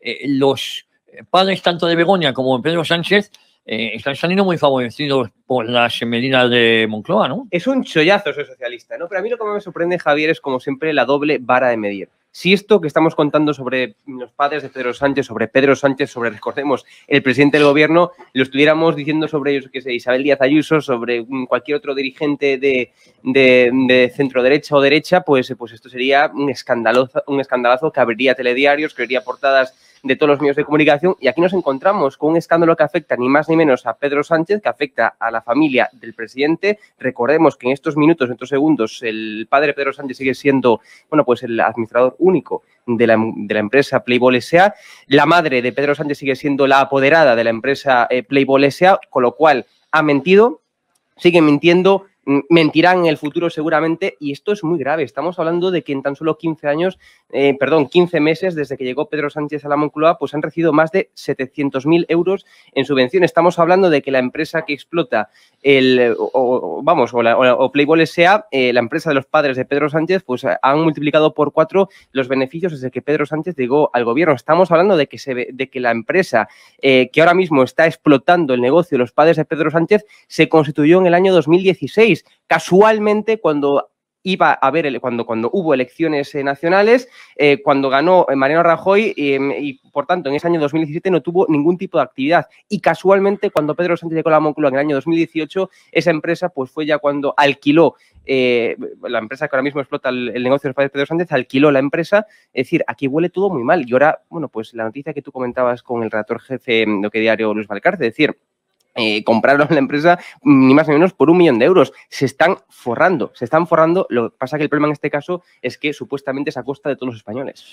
Eh, los padres tanto de Begoña como de Pedro Sánchez eh, están saliendo muy favorecidos por las medidas de Moncloa, ¿no? Es un chollazo ser socialista, ¿no? Pero a mí lo que más me sorprende, Javier, es como siempre la doble vara de medir si esto que estamos contando sobre los padres de Pedro Sánchez, sobre Pedro Sánchez, sobre, recordemos, el presidente del gobierno, lo estuviéramos diciendo sobre ellos que sé, Isabel Díaz Ayuso, sobre cualquier otro dirigente de, centro derecha o derecha, pues, pues esto sería un, escandalazo, un escandalazo que abriría telediarios, que abriría portadas de todos los medios de comunicación. Y aquí nos encontramos con un escándalo que afecta ni más ni menos a Pedro Sánchez, que afecta a la familia del presidente. Recordemos que en estos minutos, en estos segundos, el padre Pedro Sánchez sigue siendo, bueno, pues el administrador único de la, de la empresa Playboy S.A. La madre de Pedro Sánchez sigue siendo la apoderada de la empresa eh, Playboy S.A., con lo cual ha mentido, sigue mintiendo mentirán en el futuro seguramente y esto es muy grave. Estamos hablando de que en tan solo 15 años, eh, perdón, 15 meses desde que llegó Pedro Sánchez a la Moncloa, pues han recibido más de 700.000 euros en subvención. Estamos hablando de que la empresa que explota el, vamos, o, la, o sea eh, la empresa de los padres de Pedro Sánchez, pues han multiplicado por cuatro los beneficios desde que Pedro Sánchez llegó al gobierno. Estamos hablando de que, se, de que la empresa eh, que ahora mismo está explotando el negocio de los padres de Pedro Sánchez se constituyó en el año 2016 Casualmente, cuando iba a haber, cuando, cuando hubo elecciones eh, nacionales, eh, cuando ganó eh, Mariano Rajoy em, y, por tanto, en ese año 2017 no tuvo ningún tipo de actividad. Y casualmente, cuando Pedro Sánchez llegó a la Moncloa en el año 2018, esa empresa pues fue ya cuando alquiló, la empresa que ahora mismo explota el, negocio de los padres Pedro Sánchez, alquiló la empresa. Es decir, aquí huele todo muy mal. Y ahora, bueno, pues la noticia que tú comentabas con el redactor jefe em, de que Diario, Luis Valcarce, es decir, eh, compraron la empresa mm, ni más ni menos por un millón de euros. Se están forrando, se están forrando. Lo que pasa que el problema en este caso es que supuestamente es a costa de todos los españoles.